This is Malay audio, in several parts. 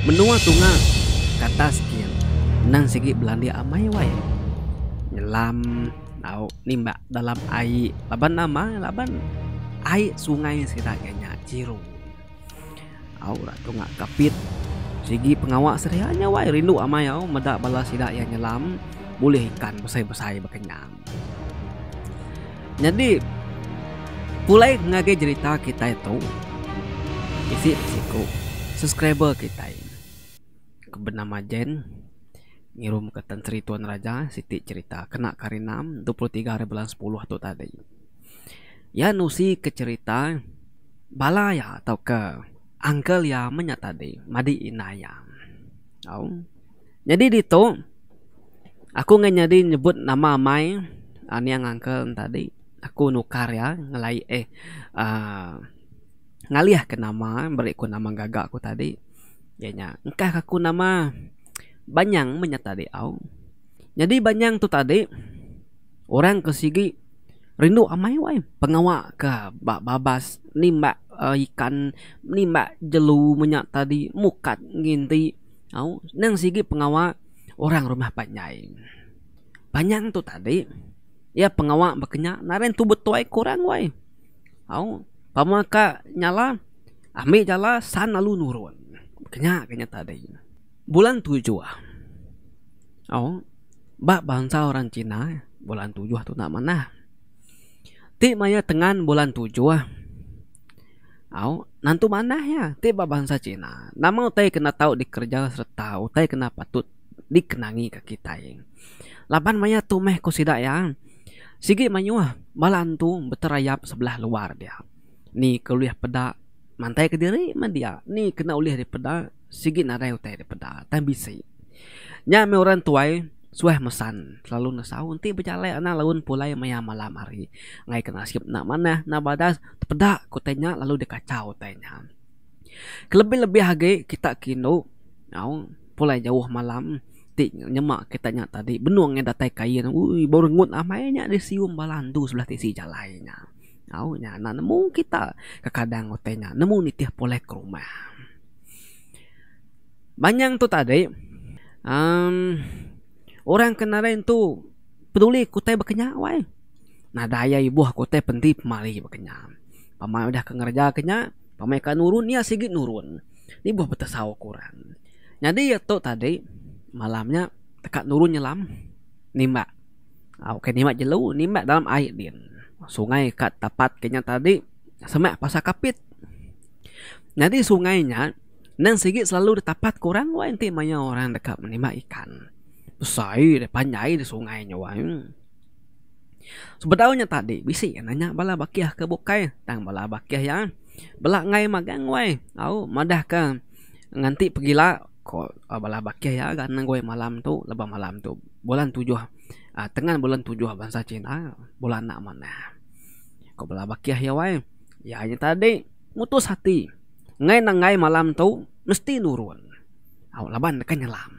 menua tunga kata skin nang segi belandi amai wai nyelam nau nimba dalam air laban nama laban air sungai sekitar kayaknya ciru au tunga kapit segi pengawak serianya wai rindu amai au medak balas sidak yang nyelam boleh ikan besai-besai bekenyam jadi mulai ngage cerita kita itu isi siku subscriber kita ini ke bernama Jen ngirum ke Tantri Tuan Raja Siti cerita kena karinam 23 hari bulan 10 tu tadi ya nusi ke cerita bala ya atau ke uncle ya menya tadi madi inaya tau oh. jadi ditu aku ngenyadi nyebut nama mai ani ah, yang uncle tadi aku nukar ya ngelai eh uh, ah, ngalih ke nama beriku nama gagak aku tadi Yanya, engkah aku nama Banyang menyata di au. Jadi Banyang tu tadi orang ke sigi rindu amai wai pengawa ke bak babas nimba uh, eh, ikan nimba jelu menyak tadi mukat nginti au nang sigi pengawa orang rumah panjai. Banyang tu tadi ya pengawa bekenya naren tu betuai kurang wai. Au pamaka nyala ambil jala san alu nurun kenya kenya tadi bulan tujuh ah. oh bak bangsa orang Cina eh, bulan tujuh tu nak mana ti maya tengan bulan tujuh Au, ah. oh, nantu mana ya? Tiba bangsa Cina. Nama utai kena tahu dikerja serta utai kena patut dikenangi ke kita yang. Eh. Laban maya tu meh ku sida ya. Sigi manyuah balantu beterayap sebelah luar dia. Ni keluih pedak mantai ke diri mandia ni kena ulih daripada sigit narai utai daripada tan bisi nya me orang tuai suah mesan selalu nasau nanti bejalai anak laun pulai maya malam hari ngai kena siap nak mana na badas tepeda ku tanya lalu dikacau tanya kelebih-lebih hage kita kino au pulai jauh malam ti nyemak kita nya tadi benuang yang datai kain ui borengut amainya di siung balandu sebelah tisi jalainya Oh, nya na nemu kita kekadang otenya nemu nitih polek ke rumah. Banyak tu tadi. Um, orang kenalin tu peduli kutai bekenya wai. Nah daya ibu aku teh penting pemali bekenya. Pamai udah kengerja kenya, pamai kan nurun ya sigit nurun. Ini buah betesawa kurang. Jadi ya tu tadi malamnya tekat nurun nyelam nimba. Oke ah, okay, nimba jelu nimba dalam air dia sungai kat tapat kenya tadi semak ya, pasak kapit. Nanti sungainya nang sigi selalu di tapat kurang wa inti maya orang dekat menima ikan. Besai de panjai di sungainya wa. Hmm. Sebetulnya tadi bisi ya, nanya bala bakiah ke bukai tang bala bakiah ya. Bala ngai magang wa. Au madah ke nganti pergilah ko bala bakiah ya kan gue malam tu lebah malam tu bulan tujuh uh, tengah bulan tujuh bangsa Cina ah, bulan nak mana kau bela bakiah ya wae ya hanya tadi mutus hati ngai nang ngai malam tu mesti nurun aw laban kan nyelam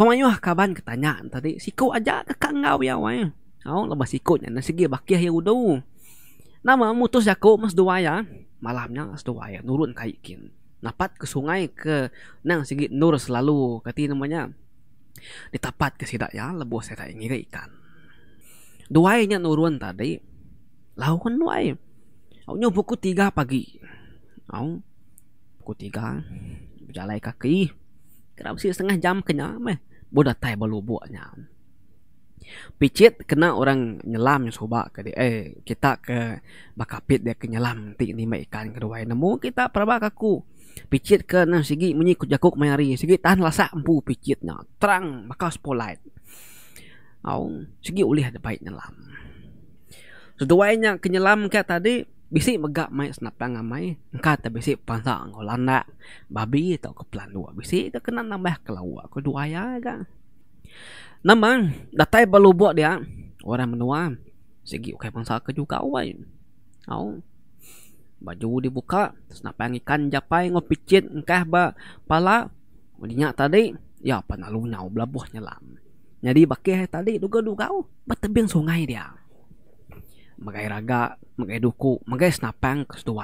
pemayuh kaban ketanya tadi siku aja ke kangau ya wae aw lebah sikunya nang segi bakiah ya udau nama mutus aku mas dua ya malamnya mas dua ya nurun kaikin napat ke sungai ke nang segi nur selalu kati namanya di tepat ke sida ya lebuh saya tak ngira ikan dua nya nurun tadi lawan dua ai au nyo pukul 3 pagi au pukul 3 berjalan kaki kira mesti setengah jam kena meh bodoh tai balu buatnya picit kena orang nyelam yang sobat ke dia eh kita ke bakapit dia ke nyelam nanti ni ikan kedua nemu kita perabak aku picit ke nah sigi munyi ku jakuk mayari sigi tahan lasa empu picit na terang maka spotlight au sigi ulih ada baik nyelam seduainya kenyelam ke tadi bisi mega mai senapang ngamai engka ta bisi pansa angolanda babi tau ke plan dua bisi ke kena nambah ke lawa ke dua ya ga namang datai balu buat dia orang menua sigi ukai pansa ke juga wai au oh. Baju dibuka, terus nak panggil kan japai ngopicit engkah ba pala. Dinya tadi, ya apa nalu nyau belabuh nyelam. Jadi bakih tadi duga duga oh, kau, betebing sungai dia. Magai raga, magai duku, magai senapang ke situ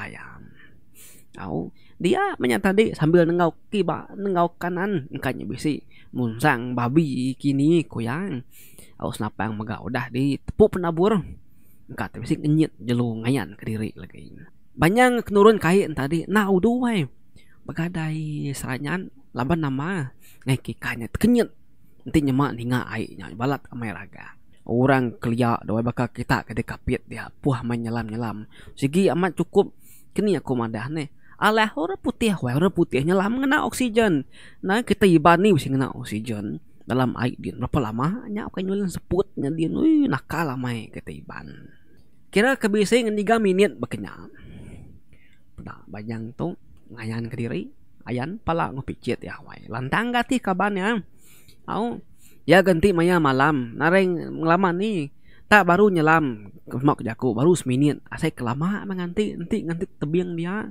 Tahu, dia menyat tadi sambil nengau kiba, nengau kanan, engkanya bisi munsang babi kini kuyang. Aku senapang magau dah di tepuk penabur. Engkau tapi sih nyet jelu ngayan ke diri lagi banyak kenurun kai tadi na udu wai begadai seranyan laban nama ngai kikanya kenyet nanti nyema ninga ai balat ameraga orang kelia doa bakal kita kada kapit dia puah menyelam nyelam sigi amat cukup kini aku madah ne alah ora putih wai ora putih nyelam ngena oksigen nah kita ibani wis ngena oksigen dalam air dia berapa lama nya akan nyulan seput nya dia nakal lama kata iban kira kebisa yang 3 minit bekenyam nah bayang tu ngayan ke diri ayan pala ngopicit ya wai lantang gati kaban ya au ya ganti maya malam nareng ngelama ni tak baru nyelam mak jaku baru seminit asai kelama menganti nanti nganti tebing dia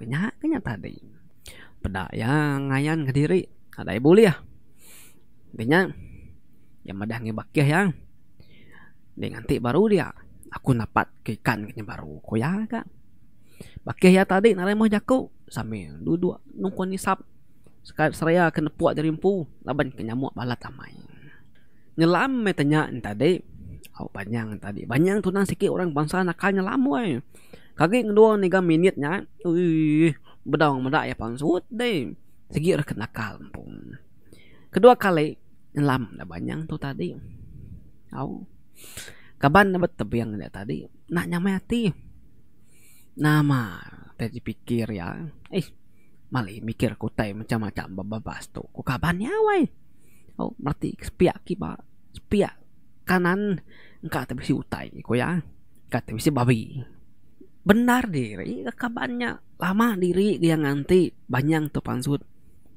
kenyak kenyak tadi peda ya ngayan ke diri ada ibu ya Dinya ya madah ngebak ya yang. Dia nanti baru dia aku dapat ikan kenya baru. Koyak kak. Bakih ya tadi nak remoh jaku sambil duduk nungku ni sap. Sekarang seraya kena puak dari empu laban ke nyamuk balat amai. Nyelam me tanya tadi. Au panjang tadi. Banyak tu nang sikit orang bangsa nakal nyelam oi. Kaki kedua ni gam minitnya. Ui, bedang medak ya pangsut deh. Segi orang kena nakal empu. Kedua kali nyelam dah banyak tu tadi. Au. Kaban dapat tebiang dia tadi. Nak nyamai hati nama tadi pikir ya eh malih mikir ku tai macam-macam babas tu ku kapan nyawai oh mati sepiak ki ba sepiak kanan engka tapi si utai ku ya engka tapi si babi benar diri kabannya lama diri dia nganti banyak tu pansut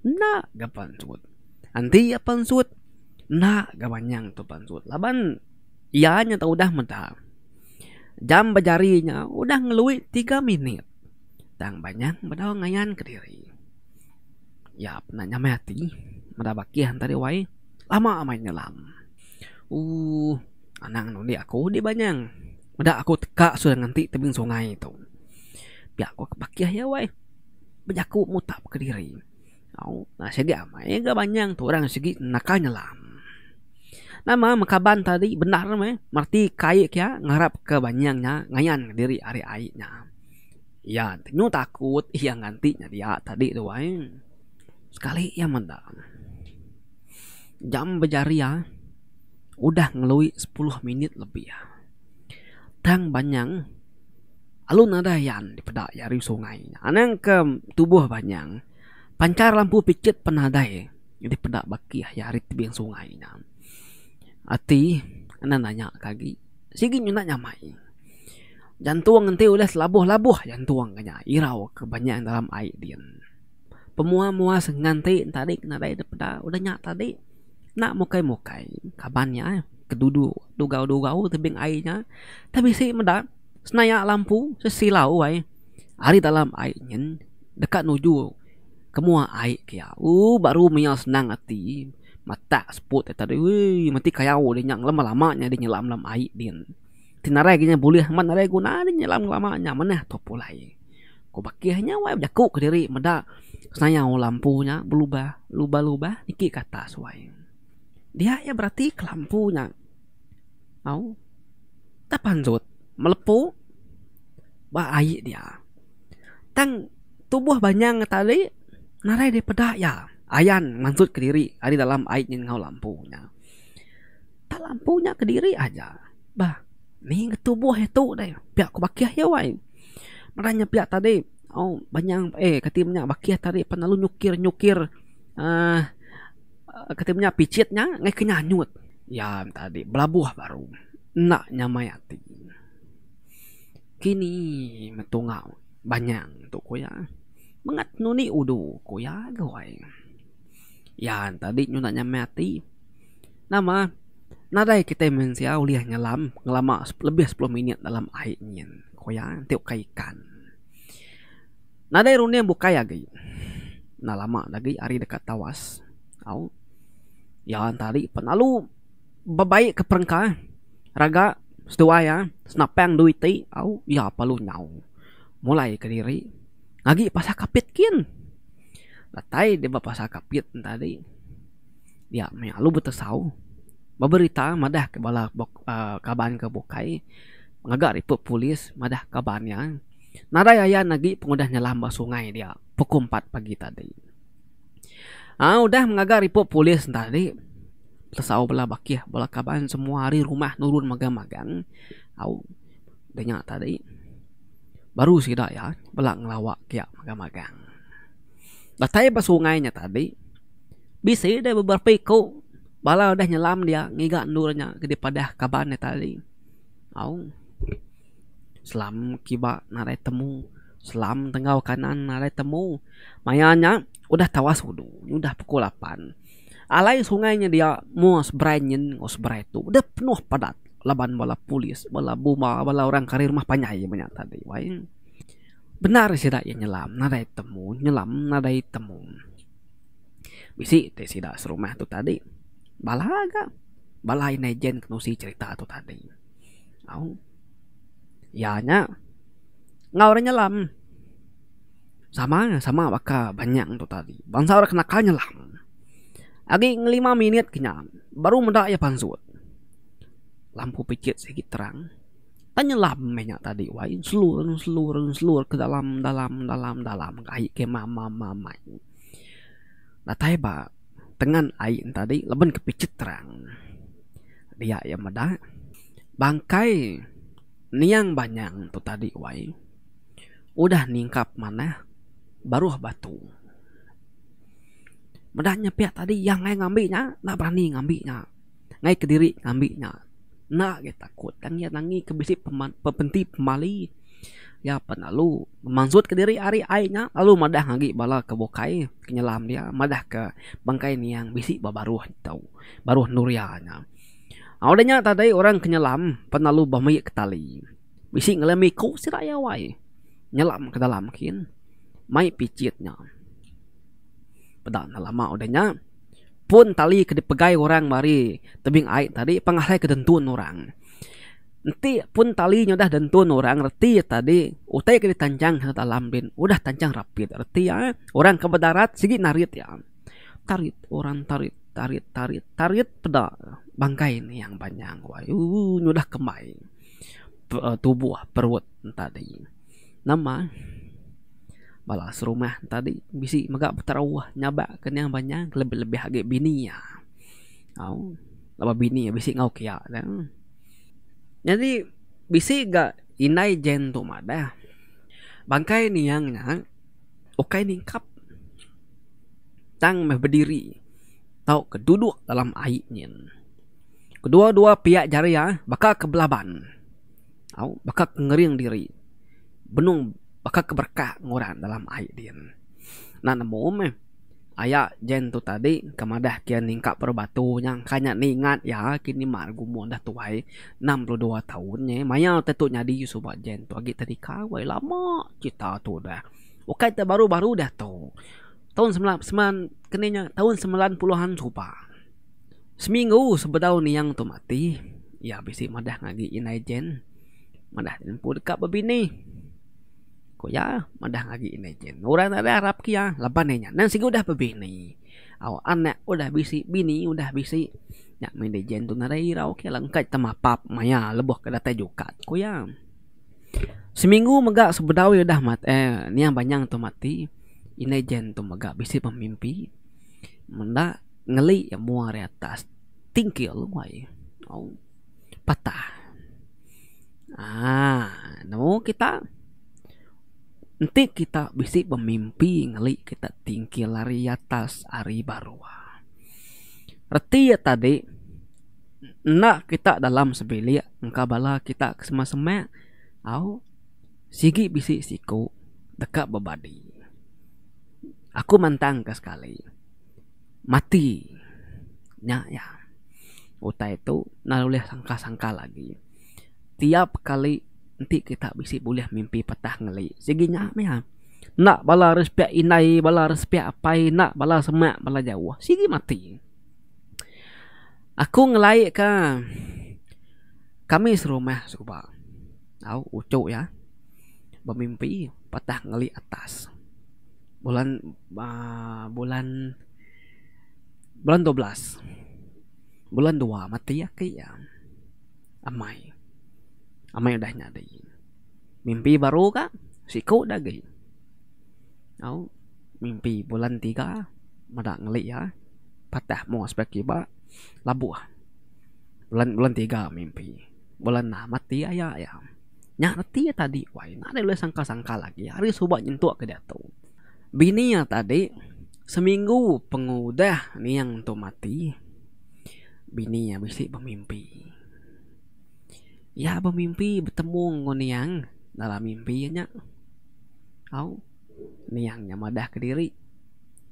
na ga pansut nanti ya pansut na ga banyak tu pansut laban ianya tau dah mentah jam berjarinya udah ngelui tiga menit. Tang banyak berdoa ngayan ke diri. Ya, penanya mati. Mada baki hantari wai. Lama amai nyelam. Uh, anang nundi aku di banyak. Mada aku teka sudah nganti tebing sungai itu. Biar aku kebakiah ya wai. Bajaku mutap ke diri. Oh, nah segi amai gak banyak. Tuh orang segi nakal nyelam. Nama makaban tadi benar me. Eh. Marti kaya kya ngarap ke banyaknya ngayan diri hari ayatnya. Ya, nu takut ia ya ngantinya dia tadi tu eh. Sekali ia mendam. Jam berjari ya. Udah ngelui 10 minit lebih ya. Tang banyak alun ada yang di pedak yari sungai. Anang ke tubuh banyak. Pancar lampu picit penadai di pedak baki yari tebing sungai. Ya. Sungainya. Ati Ana nanya kagi Sige nyo na nyamay Jantuang nanti ulas labuh-labuh Jantuang kanya Irau kebanyakan dalam air dian Pemua-mua senganti Tadi kena dari depan Udah nyak tadi Nak mukai-mukai Kabannya eh, Kedudu Dugau-dugau tebing airnya Tapi si meda Senaya lampu Sesilau wai eh, Hari dalam airnya Dekat nuju Kemua air kia Uh baru minyak senang hati mata sebut eh, tadi wei mati kayau dia nyang lama lamanya dia nyelam lam ai din tinare ginya boleh mat nare guna dia nyelam lamanya mana topo lai ko baki hanya wai jaku ke diri meda sanya lampunya berubah lubah lubah iki kata suai dia ya berarti kelampunya mau tak panjut melepu ba ai dia tang tubuh banyak tadi narai di pedak ya ayan maksud ke diri ari dalam ait nyen ngau lampunya tak lampunya ke diri aja bah Ming tubuh itu deh, pihak ku bakiah ya wain. Meranya pihak tadi, oh banyak eh katimnya bakiah tadi pernah lu nyukir nyukir, eh uh, eh, katimnya picitnya ngai kenyanyut. Ya tadi belabuh baru, nak nyamai hati. Kini metungau banyak tu ku ya, mengat nuni udu ku ya gawain ya tadi nyunaknya mati nama nadai kita mensia uliah ngelam ngelama lebih 10 menit dalam airnya koyang tiup kaikan nadai runia buka ya gay na lama lagi hari dekat tawas au ya tadi penalu babaik ke perengka raga setua ya senapeng duiti au ya palu nyau mulai ke diri lagi pasah kapit kin Latai di bapak sakapit tadi. Ya, mengalu betul sah. Berita madah ke bala bok, uh, kaban ke bokai. Mengagak ribut polis madah kabannya. Narai ayah nagi pengudah nyelam sungai dia. Pukul 4 pagi tadi. Ah, udah mengagak ribut polis tadi. Tersau bala baki bala kaban semua hari rumah nurun magang-magang. Au dengar tadi. Baru sida ya, bala ngelawak kia magang-magang. Dah tayar pas sungainya tadi. Bisa dia beberapa ikut. Bala dah nyelam dia. Ngigak nurnya. Daripada kabarnya tadi. Au. Oh. Selam kiba narai temu. Selam tengah kanan narai temu. Mayanya. Udah tawas wudu. Udah pukul 8. Alai sungainya dia. Mus brainin. Mus itu. Udah penuh padat. Laban bala polis. Bala buma. Bala orang karir mah panjang. Banyak tadi. Wain. Wain benar sih tak yang nyelam nadai temu nyelam nadai temu bisi te sida serumah tu tadi balaga balai nejen kenusi cerita tu tadi au ya nya ngawar nyelam sama sama baka banyak tu tadi bangsa orang kena kal nyelam lagi lima minit kenyam baru muda ya pansut lampu picit sedikit terang penyelam banyak tadi wah seluruh seluruh seluruh ke dalam dalam dalam dalam kayak ke mama mama nah tiba dengan air tadi leben kepicit terang dia yang meda bangkai niang banyak tu tadi wah udah ningkap mana baru batu medanya pihak tadi yang ngambilnya nak berani ngambilnya ngai kediri ngambilnya nak ke takut tangi tangi kebisi pepenti pemali ya pernah lu mansut ke diri ari ainya lalu madah ngagi bala ke bokai ke nyelam dia madah ke bangkai ni yang bisi babaru tau baru nurianya awalnya tadi orang ke nyelam pernah lu bamai ke tali bisi ngelami ku siraya wai nyelam ke dalam kin mai picitnya pada lama udahnya pun tali ke pegai orang mari tebing air tadi pengalai ke dentun orang nanti pun tali nyodah dentun orang reti tadi utai ke ditanjang ke dalam bin udah tanjang rapit reti ya orang ke darat sigi narit ya tarit orang tarit tarit tarit tarit peda bangkai ini yang banyak wah nyodah kemai tubuh perut tadi nama balas serumah tadi bisi megak putarawah nyabak kena yang banyak lebih lebih agak bini ya au oh, laba bini ya bisi ngau kia dan ya. jadi bisi ga inai jen tu mada bangkai ni yang nak okai ni kap tang meh berdiri tau keduduk dalam air ni kedua-dua pihak jari ya bakal kebelaban au oh, bakal ngering diri benung maka keberkah ngurang dalam ayat dia. Nah, namun ayat jen tu tadi kemadah kian ningkat perbatu yang kanya ningat ya kini margu dah tuai 62 tahunnya maya tetuknya di sobat jen tu agi tadi kawai lama kita tu dah okai tu baru-baru dah tu tahun 99 kenanya tahun 90-an supa seminggu sebedau ni yang tu mati ya bisi madah ngagi inai jen madah jen pun dekat berbini Ko ya, madah ngagi ini jen. Orang ada Arab kia, ya, lapan nanya. Nang sih udah pebini. Aw anak udah bisi bini udah bisi. Nak mende jen tu nara irau kia lengkap tema pap maya leboh kada teh juga. Ko ya. Seminggu mega sebedau ya dah mat. Eh ni yang banyak tu mati. Ini jen tu mega bisi pemimpi. Menda ngeli ya muar di atas. Tingkil wai. Aw patah. Ah, namu kita. Nanti kita bisi pemimpi ngeli kita tinggi lari atas ari barua. Reti ya tadi. Nah kita dalam sebeli engka bala kita kesema sema Au. Sigi bisi siku. Dekat bebadi. Aku mantang ke sekali. Mati. Ya ya. Uta itu nalulih sangka-sangka lagi. Tiap kali nanti kita bisi boleh mimpi patah ngelai seginya ya? Ha. nak bala respek inai bala respek apa nak bala semak bala jauh Segi mati aku ngelai ke kami serumah suka tahu ucu ya bermimpi patah ngeli atas bulan uh, bulan bulan 12 bulan 2 mati ya kayak amai amai udah nyadai mimpi baru kak si kau dah gay tau mimpi bulan tiga mada ngeli ya patah mau aspek iba labu ah. bulan bulan tiga mimpi bulan nah mati ayah ya, ya, ya. nyarti ya tadi wah ada lu sangka sangka lagi hari subah nyentuh ke dia tuh bini ya tadi seminggu pengudah ni yang tu mati bini ya bisik pemimpi ya bermimpi bertemu nguniang dalam mimpinya au niang nyamadah ke diri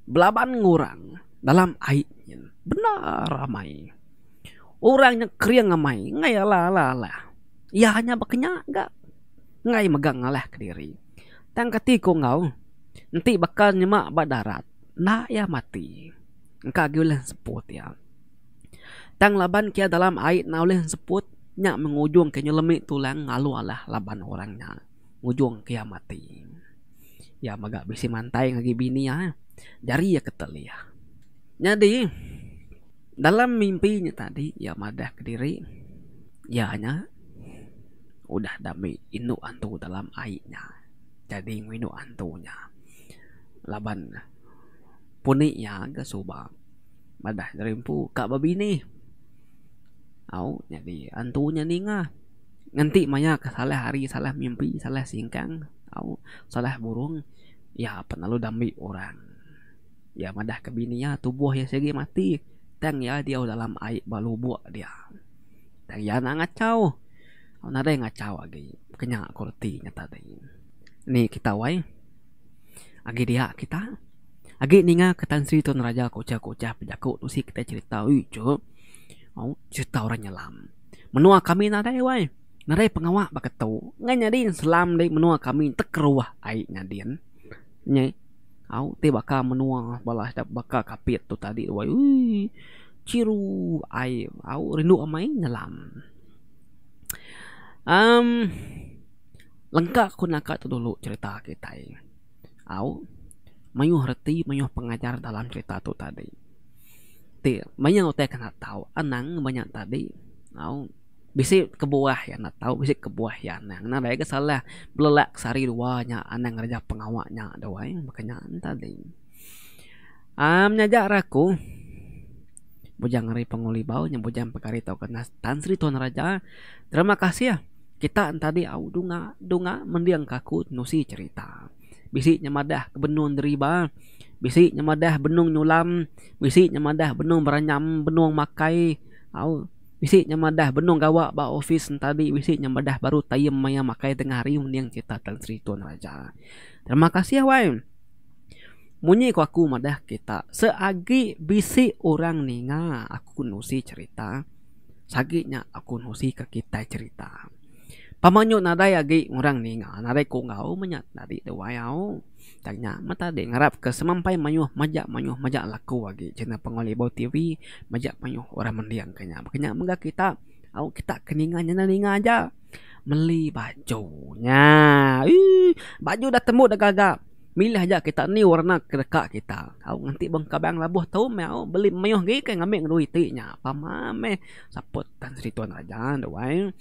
belaban ngurang dalam aiknya benar ramai orangnya kriang ngamai ngai ala ala ala ya hanya bekenya gak ngai megang ngalah ke diri tang ketiku ngau nanti bakal nyemak badarat nak ya mati engka gulen seput ya tang laban kia dalam air na oleh seput nak mengujung kenyo lemik tulang ngalualah laban orangnya ngujung kiamat ya maga bisi mantai ngagi bini ya dari ya ketel ya jadi dalam mimpinya tadi ya madah ke diri ya hanya udah dami inu antu dalam airnya jadi inu antunya laban puniknya ke subang madah dari mpu kak babi nih au jadi antunya ninga, ngah nanti banyak salah hari salah mimpi salah singkang au salah burung ya penalu dami orang ya madah ke bininya tubuh ya segi mati tang ya dia dalam air balu dia tang ya nang ngacau au nada yang ngacau agi, kenyak kurti nyata tadi ni kita wai agi dia kita agi ninga ketan sri tun raja kocah-kocah pejakuk tu si kita cerita wih cuk Oh, cerita orang nyelam. Menua kami narai wai. Narai pengawak baketau. Ngan nyadin selam dari menua kami tekeruah air nyadin. Nye. Au, oh, te baka menua balas dap baka kapit tu tadi wai. Ui, ciru air. Au, oh, rindu amai nyelam. Um, lengkap aku nak tu dulu cerita kita. Au, oh, mayuh reti, mayuh pengajar dalam cerita tu tadi ti banyak yang utai kena kan tahu anang banyak tadi tahu bisa kebuah ya nak tahu bisa kebuah ya anang nah baik salah belak sari dua nya anang raja pengawaknya doa yang eh. makanya tadi am nyaja raku bujang ri penguli bau nya bujang pekari tahu kena tan sri tuan raja terima kasih ya kita tadi au dunga dunga mendiang kaku nusi cerita bisi nyamadah kebenuan deriba bisi nyemadah benung nyulam bisi nyemadah benung beranyam benung makai au bisi nyemadah benung gawa ba office tadi bisi nyemadah baru tayem maya makai tengah hari yang cerita tentang Sri Tuan Raja terima kasih awai Munyi ku aku madah kita seagi bisi orang ninga aku nusi cerita sagitnya aku nusi ke kita cerita pamanyo nadai agi orang ninga nadai ku ngau menyat nadi de wayau tanya mata di ngarap ke semampai manyuh majak manyuh majak laku lagi channel pengoli bau TV majak manyuh orang mendiang kenya kenya mengga kita au kita keningannya nalinga aja meli bajunya Ih, baju dah temu dah gagap, milih aja kita ni warna kereka kita au nanti bang kabang labuh tahu mau beli mayuh gi ke ngambil duitnya apa mame support tan sri tuan raja doain